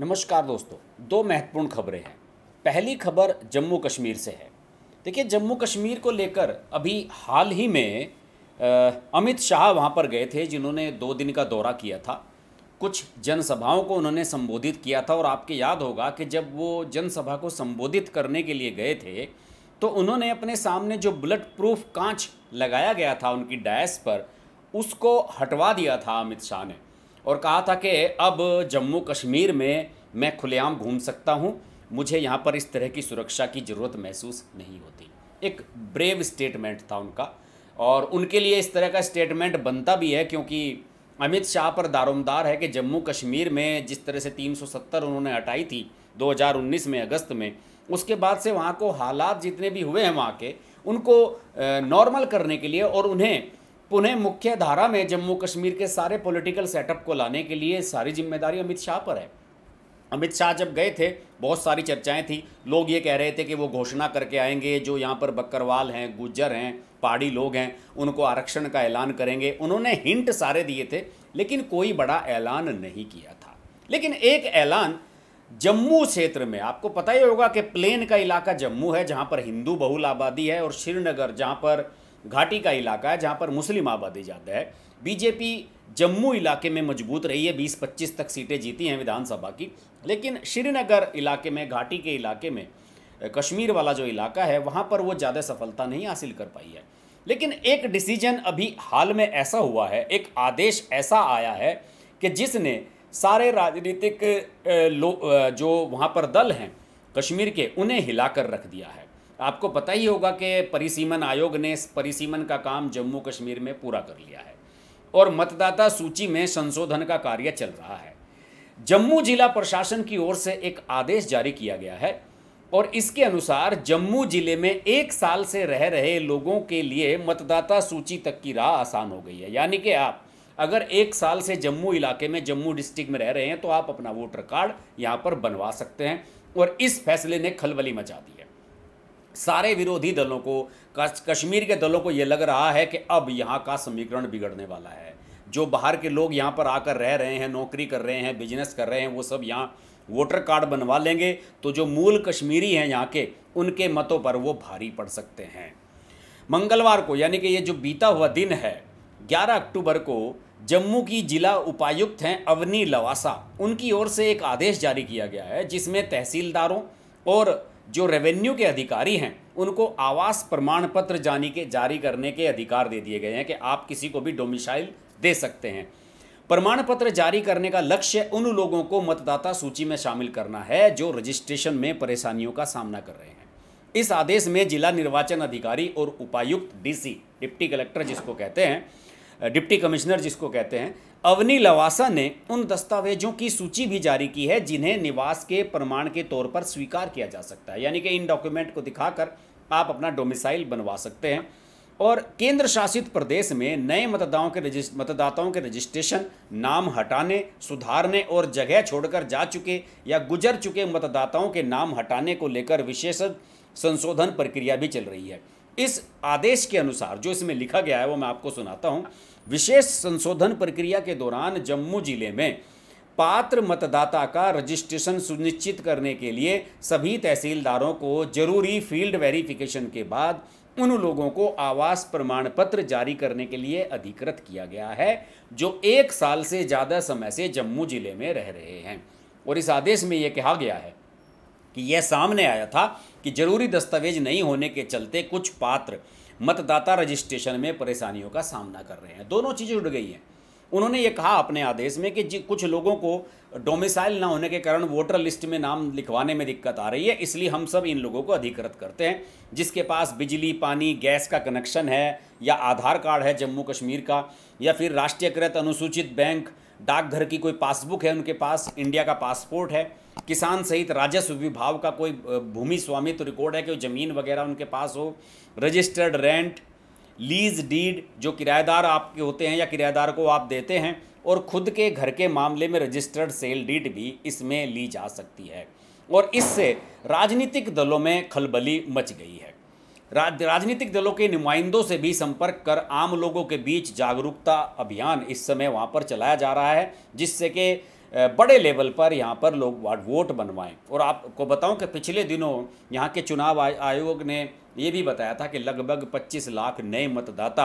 नमस्कार दोस्तों दो महत्वपूर्ण खबरें हैं पहली खबर जम्मू कश्मीर से है देखिए जम्मू कश्मीर को लेकर अभी हाल ही में अमित शाह वहाँ पर गए थे जिन्होंने दो दिन का दौरा किया था कुछ जनसभाओं को उन्होंने संबोधित किया था और आपके याद होगा कि जब वो जनसभा को संबोधित करने के लिए गए थे तो उन्होंने अपने सामने जो बुलेट प्रूफ कांच लगाया गया था उनकी डैस पर उसको हटवा दिया था अमित शाह ने और कहा था कि अब जम्मू कश्मीर में मैं खुलेआम घूम सकता हूँ मुझे यहाँ पर इस तरह की सुरक्षा की ज़रूरत महसूस नहीं होती एक ब्रेव स्टेटमेंट था उनका और उनके लिए इस तरह का स्टेटमेंट बनता भी है क्योंकि अमित शाह पर दारोमदार है कि जम्मू कश्मीर में जिस तरह से 370 उन्होंने हटाई थी 2019 में अगस्त में उसके बाद से वहाँ को हालात जितने भी हुए हैं वहाँ के उनको नॉर्मल करने के लिए और उन्हें पुनः मुख्य धारा में जम्मू कश्मीर के सारे पॉलिटिकल सेटअप को लाने के लिए सारी जिम्मेदारी अमित शाह पर है अमित शाह जब गए थे बहुत सारी चर्चाएं थी लोग ये कह रहे थे कि वो घोषणा करके आएंगे जो यहाँ पर बकरवाल हैं गुज्जर हैं पहाड़ी लोग हैं उनको आरक्षण का ऐलान करेंगे उन्होंने हिंट सारे दिए थे लेकिन कोई बड़ा ऐलान नहीं किया था लेकिन एक ऐलान जम्मू क्षेत्र में आपको पता ही होगा कि प्लेन का इलाका जम्मू है जहाँ पर हिंदू बहुल आबादी है और श्रीनगर जहाँ पर घाटी का इलाका है जहाँ पर मुस्लिम आबादी ज़्यादा है बीजेपी जम्मू इलाके में मजबूत रही है बीस पच्चीस तक सीटें जीती हैं विधानसभा की लेकिन श्रीनगर इलाके में घाटी के इलाके में कश्मीर वाला जो इलाका है वहाँ पर वो ज़्यादा सफलता नहीं हासिल कर पाई है लेकिन एक डिसीजन अभी हाल में ऐसा हुआ है एक आदेश ऐसा आया है कि जिसने सारे राजनीतिक जो वहाँ पर दल हैं कश्मीर के उन्हें हिलाकर रख दिया है आपको पता ही होगा कि परिसीमन आयोग ने परिसीमन का काम जम्मू कश्मीर में पूरा कर लिया है और मतदाता सूची में संशोधन का कार्य चल रहा है जम्मू जिला प्रशासन की ओर से एक आदेश जारी किया गया है और इसके अनुसार जम्मू जिले में एक साल से रह रहे लोगों के लिए मतदाता सूची तक की राह आसान हो गई है यानी कि आप अगर एक साल से जम्मू इलाके में जम्मू डिस्ट्रिक्ट में रह रहे हैं तो आप अपना वोटर कार्ड यहाँ पर बनवा सकते हैं और इस फैसले ने खलबली मचा दी है सारे विरोधी दलों को कश्मीर के दलों को ये लग रहा है कि अब यहाँ का समीकरण बिगड़ने वाला है जो बाहर के लोग यहाँ पर आकर रह रहे हैं नौकरी कर रहे हैं बिजनेस कर रहे हैं वो सब यहाँ वोटर कार्ड बनवा लेंगे तो जो मूल कश्मीरी हैं यहाँ के उनके मतों पर वो भारी पड़ सकते हैं मंगलवार को यानी कि ये जो बीता हुआ दिन है 11 अक्टूबर को जम्मू की जिला उपायुक्त हैं अवनी लवासा उनकी ओर से एक आदेश जारी किया गया है जिसमें तहसीलदारों और जो रेवेन्यू के अधिकारी हैं उनको आवास प्रमाण पत्र जानी के जारी करने के अधिकार दे दिए गए हैं कि आप किसी को भी डोमिसाइल दे सकते हैं प्रमाण पत्र जारी करने का लक्ष्य उन लोगों को मतदाता सूची में शामिल करना है जो रजिस्ट्रेशन में परेशानियों का सामना कर रहे हैं इस आदेश में जिला निर्वाचन अधिकारी और उपायुक्त डीसी डिप्टी कलेक्टर जिसको कहते हैं डिप्टी कमिश्नर जिसको कहते हैं अवनी लवासा ने उन दस्तावेजों की सूची भी जारी की है जिन्हें निवास के प्रमाण के तौर पर स्वीकार किया जा सकता है यानी कि इन डॉक्यूमेंट को दिखाकर आप अपना डोमिसाइल बनवा सकते हैं और केंद्र शासित प्रदेश में नए मतदाताओं के रजिस्ट मतदाताओं के रजिस्ट्रेशन नाम हटाने सुधारने और जगह छोड़कर जा चुके या गुजर चुके मतदाताओं के नाम हटाने को लेकर विशेष संशोधन प्रक्रिया भी चल रही है इस आदेश के अनुसार जो इसमें लिखा गया है वो मैं आपको सुनाता हूँ विशेष संशोधन प्रक्रिया के दौरान जम्मू जिले में पात्र मतदाता का रजिस्ट्रेशन सुनिश्चित करने के लिए सभी तहसीलदारों को जरूरी फील्ड वेरिफिकेशन के बाद उन लोगों को आवास प्रमाण पत्र जारी करने के लिए अधिकृत किया गया है जो एक साल से ज़्यादा समय से जम्मू जिले में रह रहे हैं और इस आदेश में यह कहा गया है कि यह सामने आया था कि जरूरी दस्तावेज नहीं होने के चलते कुछ पात्र मतदाता रजिस्ट्रेशन में परेशानियों का सामना कर रहे हैं दोनों चीज़ें उड़ गई हैं उन्होंने ये कहा अपने आदेश में कि कुछ लोगों को डोमिसाइल ना होने के कारण वोटर लिस्ट में नाम लिखवाने में दिक्कत आ रही है इसलिए हम सब इन लोगों को अधिकृत करते हैं जिसके पास बिजली पानी गैस का कनेक्शन है या आधार कार्ड है जम्मू कश्मीर का या फिर राष्ट्रीयकृत अनुसूचित बैंक डाकघर की कोई पासबुक है उनके पास इंडिया का पासपोर्ट है किसान सहित राजस्व विभाग का कोई भूमि स्वामित्व रिकॉर्ड है कि ज़मीन वगैरह उनके पास हो रजिस्टर्ड रेंट लीज डीड जो किराएदार आपके होते हैं या किराएदार को आप देते हैं और खुद के घर के मामले में रजिस्टर्ड सेल डीड भी इसमें ली जा सकती है और इससे राजनीतिक दलों में खलबली मच गई है राज, राजनीतिक दलों के नुमाइंदों से भी संपर्क कर आम लोगों के बीच जागरूकता अभियान इस समय वहाँ पर चलाया जा रहा है जिससे कि बड़े लेवल पर यहाँ पर लोग वोट बनवाएं और आपको बताऊं कि पिछले दिनों यहाँ के चुनाव आयोग ने ये भी बताया था कि लगभग 25 लाख नए मतदाता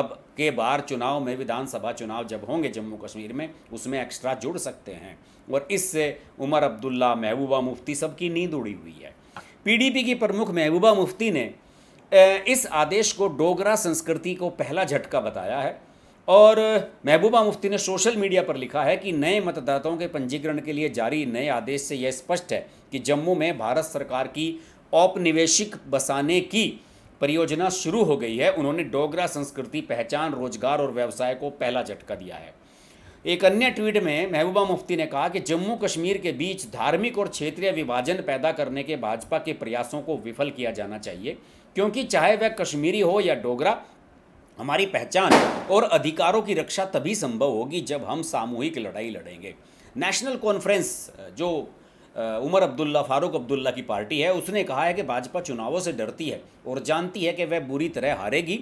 अब के बार चुनाव में विधानसभा चुनाव जब होंगे जम्मू कश्मीर में उसमें एक्स्ट्रा जुड़ सकते हैं और इससे उमर अब्दुल्ला महबूबा मुफ्ती सबकी नींद उड़ी हुई है पीडीपी की प्रमुख महबूबा मुफ्ती ने इस आदेश को डोगरा संस्कृति को पहला झटका बताया है और महबूबा मुफ्ती ने सोशल मीडिया पर लिखा है कि नए मतदाताओं के पंजीकरण के लिए जारी नए आदेश से यह स्पष्ट है कि जम्मू में भारत सरकार की औपनिवेशिक बसाने की परियोजना शुरू हो गई है उन्होंने डोगरा संस्कृति पहचान रोजगार और व्यवसाय को पहला झटका दिया है एक अन्य ट्वीट में महबूबा मुफ्ती ने कहा कि जम्मू कश्मीर के बीच धार्मिक और क्षेत्रीय विभाजन पैदा करने के भाजपा के प्रयासों को विफल किया जाना चाहिए क्योंकि चाहे वह कश्मीरी हो या डोगरा हमारी पहचान और अधिकारों की रक्षा तभी संभव होगी जब हम सामूहिक लड़ाई लड़ेंगे नेशनल कॉन्फ्रेंस जो उमर अब्दुल्ला फारूक अब्दुल्ला की पार्टी है उसने कहा है कि भाजपा चुनावों से डरती है और जानती है कि वह बुरी तरह हारेगी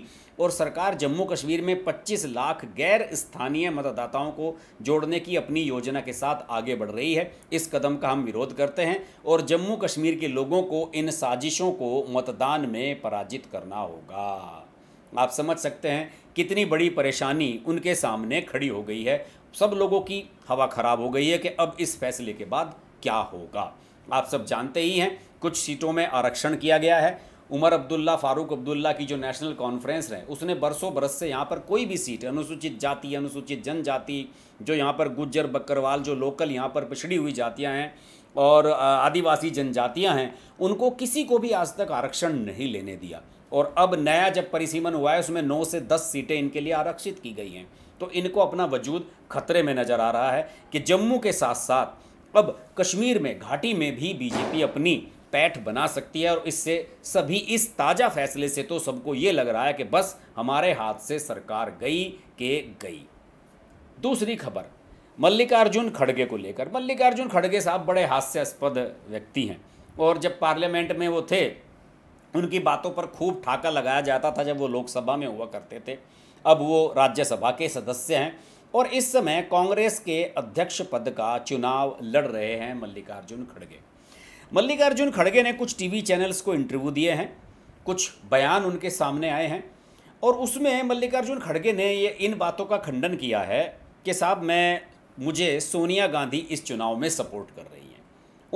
और सरकार जम्मू कश्मीर में 25 लाख गैर स्थानीय मतदाताओं को जोड़ने की अपनी योजना के साथ आगे बढ़ रही है इस कदम का हम विरोध करते हैं और जम्मू कश्मीर के लोगों को इन साजिशों को मतदान में पराजित करना होगा आप समझ सकते हैं कितनी बड़ी परेशानी उनके सामने खड़ी हो गई है सब लोगों की हवा ख़राब हो गई है कि अब इस फैसले के बाद क्या होगा आप सब जानते ही हैं कुछ सीटों में आरक्षण किया गया है उमर अब्दुल्ला फारूक अब्दुल्ला की जो नेशनल कॉन्फ्रेंस है उसने बरसों बरस से यहाँ पर कोई भी सीट अनुसूचित जाति अनुसूचित जनजाति जो यहाँ पर गुज्जर बकरवाल जो लोकल यहाँ पर पिछड़ी हुई जातियाँ हैं और आदिवासी जनजातियाँ हैं उनको किसी को भी आज तक आरक्षण नहीं लेने दिया और अब नया जब परिसीमन हुआ है उसमें नौ से दस सीटें इनके लिए आरक्षित की गई हैं तो इनको अपना वजूद खतरे में नज़र आ रहा है कि जम्मू के साथ साथ अब कश्मीर में घाटी में भी बीजेपी अपनी पैठ बना सकती है और इससे सभी इस ताज़ा फैसले से तो सबको ये लग रहा है कि बस हमारे हाथ से सरकार गई के गई दूसरी खबर मल्लिकार्जुन खड़गे को लेकर मल्लिकार्जुन खड़गे साहब बड़े हास्यास्पद व्यक्ति हैं और जब पार्लियामेंट में वो थे उनकी बातों पर खूब ठाका लगाया जाता था जब वो लोकसभा में हुआ करते थे अब वो राज्यसभा के सदस्य हैं और इस समय कांग्रेस के अध्यक्ष पद का चुनाव लड़ रहे हैं मल्लिकार्जुन खड़गे मल्लिकार्जुन खड़गे ने कुछ टीवी चैनल्स को इंटरव्यू दिए हैं कुछ बयान उनके सामने आए हैं और उसमें मल्लिकार्जुन खड़गे ने ये इन बातों का खंडन किया है कि साहब मैं मुझे सोनिया गांधी इस चुनाव में सपोर्ट कर रही हैं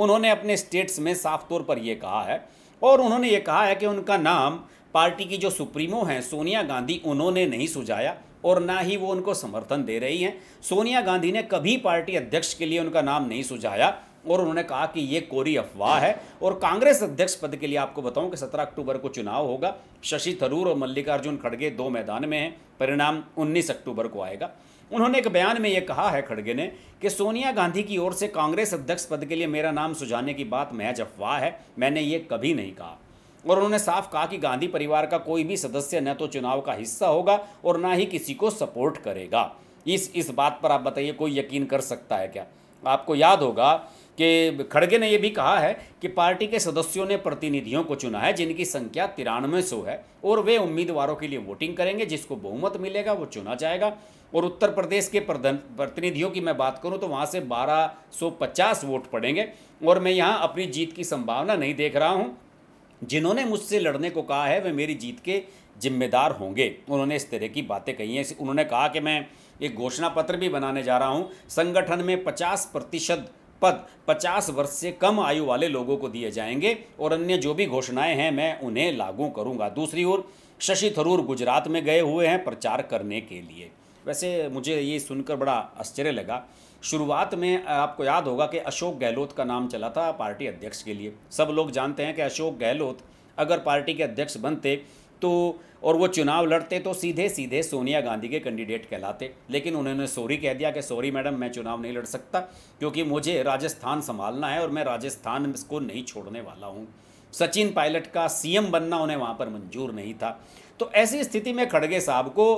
उन्होंने अपने स्टेट्स में साफ तौर पर यह कहा है और उन्होंने ये कहा है कि उनका नाम पार्टी की जो सुप्रीमो हैं सोनिया गांधी उन्होंने नहीं सुझाया और ना ही वो उनको समर्थन दे रही हैं सोनिया गांधी ने कभी पार्टी अध्यक्ष के लिए उनका नाम नहीं सुझाया और उन्होंने कहा कि ये कोरी अफवाह है और कांग्रेस अध्यक्ष पद के लिए आपको बताऊं कि 17 अक्टूबर को चुनाव होगा शशि थरूर और मल्लिकार्जुन खड़गे दो मैदान में हैं परिणाम 19 अक्टूबर को आएगा उन्होंने एक बयान में यह कहा है खड़गे ने कि सोनिया गांधी की ओर से कांग्रेस अध्यक्ष पद के लिए मेरा नाम सुझाने की बात महज अफवाह है मैंने ये कभी नहीं कहा और उन्होंने साफ कहा कि गांधी परिवार का कोई भी सदस्य न तो चुनाव का हिस्सा होगा और ना ही किसी को सपोर्ट करेगा इस इस बात पर आप बताइए कोई यकीन कर सकता है क्या आपको याद होगा कि खड़गे ने यह भी कहा है कि पार्टी के सदस्यों ने प्रतिनिधियों को चुना है जिनकी संख्या तिरानवे सौ है और वे उम्मीदवारों के लिए वोटिंग करेंगे जिसको बहुमत मिलेगा वो चुना जाएगा और उत्तर प्रदेश के प्रतिनिधियों की मैं बात करूं तो वहां से 1250 वोट पड़ेंगे और मैं यहां अपनी जीत की संभावना नहीं देख रहा हूं जिन्होंने मुझसे लड़ने को कहा है वे मेरी जीत के जिम्मेदार होंगे उन्होंने इस तरह की बातें कही हैं उन्होंने कहा कि मैं एक घोषणा पत्र भी बनाने जा रहा हूँ संगठन में पचास प्रतिशत पद 50 वर्ष से कम आयु वाले लोगों को दिए जाएंगे और अन्य जो भी घोषणाएं हैं मैं उन्हें लागू करूंगा दूसरी ओर शशि थरूर गुजरात में गए हुए हैं प्रचार करने के लिए वैसे मुझे ये सुनकर बड़ा आश्चर्य लगा शुरुआत में आपको याद होगा कि अशोक गहलोत का नाम चला था पार्टी अध्यक्ष के लिए सब लोग जानते हैं कि अशोक गहलोत अगर पार्टी के अध्यक्ष बनते तो और वो चुनाव लड़ते तो सीधे सीधे सोनिया गांधी के कैंडिडेट कहलाते लेकिन उन्होंने सॉरी कह दिया कि सॉरी मैडम मैं चुनाव नहीं लड़ सकता क्योंकि मुझे राजस्थान संभालना है और मैं राजस्थान को नहीं छोड़ने वाला हूँ सचिन पायलट का सीएम बनना उन्हें वहाँ पर मंजूर नहीं था तो ऐसी स्थिति में खड़गे साहब को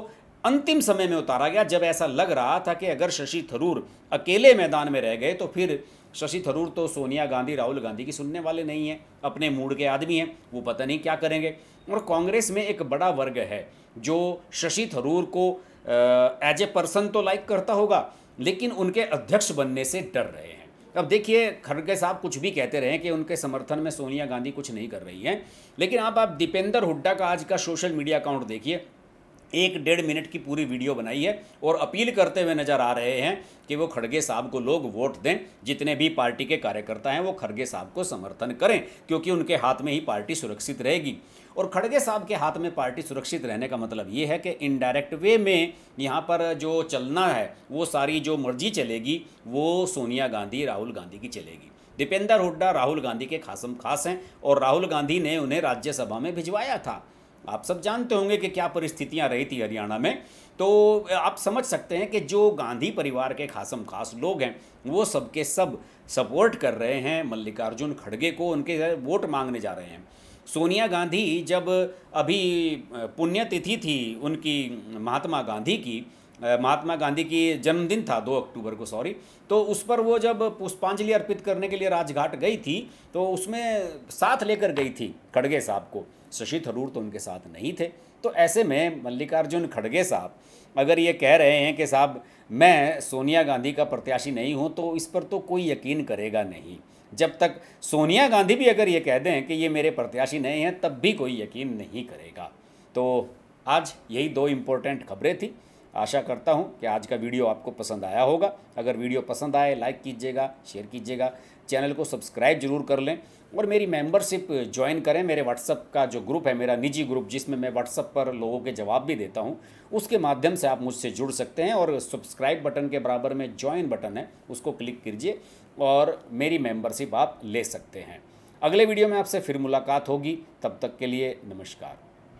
अंतिम समय में उतारा गया जब ऐसा लग रहा था कि अगर शशि थरूर अकेले मैदान में रह गए तो फिर शशि थरूर तो सोनिया गांधी राहुल गांधी की सुनने वाले नहीं हैं अपने मूड के आदमी हैं वो पता नहीं क्या करेंगे और कांग्रेस में एक बड़ा वर्ग है जो शशि थरूर को एज ए पर्सन तो लाइक करता होगा लेकिन उनके अध्यक्ष बनने से डर रहे हैं अब देखिए खड़गे साहब कुछ भी कहते रहे कि उनके समर्थन में सोनिया गांधी कुछ नहीं कर रही हैं लेकिन आप आप दीपेंद्र हुड्डा का आज का सोशल मीडिया अकाउंट देखिए एक डेढ़ मिनट की पूरी वीडियो बनाई है और अपील करते हुए नजर आ रहे हैं कि वो खड़गे साहब को लोग वोट दें जितने भी पार्टी के कार्यकर्ता हैं वो खड़गे साहब को समर्थन करें क्योंकि उनके हाथ में ही पार्टी सुरक्षित रहेगी और खड़गे साहब के हाथ में पार्टी सुरक्षित रहने का मतलब ये है कि इनडायरेक्ट वे में यहाँ पर जो चलना है वो सारी जो मर्जी चलेगी वो सोनिया गांधी राहुल गांधी की चलेगी दीपेंद्र हुड्डा राहुल गांधी के खासम खास हैं और राहुल गांधी ने उन्हें राज्यसभा में भिजवाया था आप सब जानते होंगे कि क्या परिस्थितियां रही थी हरियाणा में तो आप समझ सकते हैं कि जो गांधी परिवार के खासम खास लोग हैं वो सबके सब सपोर्ट कर रहे हैं मल्लिकार्जुन खड़गे को उनके वोट मांगने जा रहे हैं सोनिया गांधी जब अभी पुण्यतिथि थी उनकी महात्मा गांधी की महात्मा गांधी की जन्मदिन था दो अक्टूबर को सॉरी तो उस पर वो जब पुष्पांजलि अर्पित करने के लिए राजघाट गई थी तो उसमें साथ लेकर गई थी खड़गे साहब को शशि थरूर तो उनके साथ नहीं थे तो ऐसे में मल्लिकार्जुन खड़गे साहब अगर ये कह रहे हैं कि साहब मैं सोनिया गांधी का प्रत्याशी नहीं हूँ तो इस पर तो कोई यकीन करेगा नहीं जब तक सोनिया गांधी भी अगर ये कह दें कि ये मेरे प्रत्याशी नहीं हैं तब भी कोई यकीन नहीं करेगा तो आज यही दो इम्पोर्टेंट खबरें थी आशा करता हूँ कि आज का वीडियो आपको पसंद आया होगा अगर वीडियो पसंद आए लाइक कीजिएगा शेयर कीजिएगा चैनल को सब्सक्राइब जरूर कर लें और मेरी मेंबरशिप ज्वाइन करें मेरे व्हाट्सअप का जो ग्रुप है मेरा निजी ग्रुप जिसमें मैं व्हाट्सअप पर लोगों के जवाब भी देता हूँ उसके माध्यम से आप मुझसे जुड़ सकते हैं और सब्सक्राइब बटन के बराबर में ज्वाइन बटन है उसको क्लिक कीजिए और मेरी मेंबरशिप आप ले सकते हैं अगले वीडियो में आपसे फिर मुलाकात होगी तब तक के लिए नमस्कार